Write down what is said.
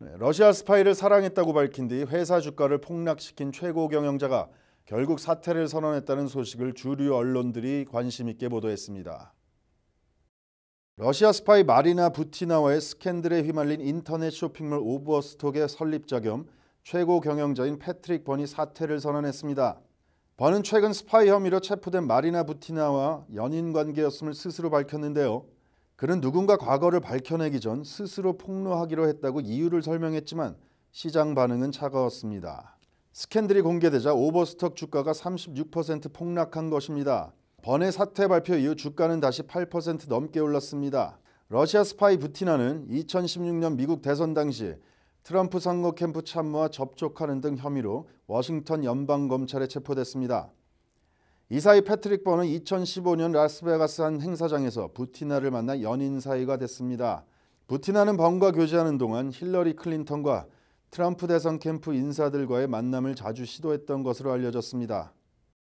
네, 러시아 스파이를 사랑했다고 밝힌 뒤 회사 주가를 폭락시킨 최고 경영자가 결국 사퇴를 선언했다는 소식을 주류 언론들이 관심 있게 보도했습니다. 러시아 스파이 마리나 부티나와의 스캔들에 휘말린 인터넷 쇼핑몰 오버스톡의 설립자 겸 최고 경영자인 패트릭 번이 사퇴를 선언했습니다. 번은 최근 스파이 혐의로 체포된 마리나 부티나와 연인 관계였음을 스스로 밝혔는데요. 그는 누군가 과거를 밝혀내기 전 스스로 폭로하기로 했다고 이유를 설명했지만 시장 반응은 차가웠습니다. 스캔들이 공개되자 오버스톡 주가가 36% 폭락한 것입니다. 번외 사태 발표 이후 주가는 다시 8% 넘게 올랐습니다. 러시아 스파이 부티나는 2016년 미국 대선 당시 트럼프 선거 캠프 참모와 접촉하는 등 혐의로 워싱턴 연방검찰에 체포됐습니다. 이사이 패트릭 번은 2015년 라스베가스 한 행사장에서 부티나를 만나 연인 사이가 됐습니다. 부티나는 번과 교제하는 동안 힐러리 클린턴과 트럼프 대선 캠프 인사들과의 만남을 자주 시도했던 것으로 알려졌습니다.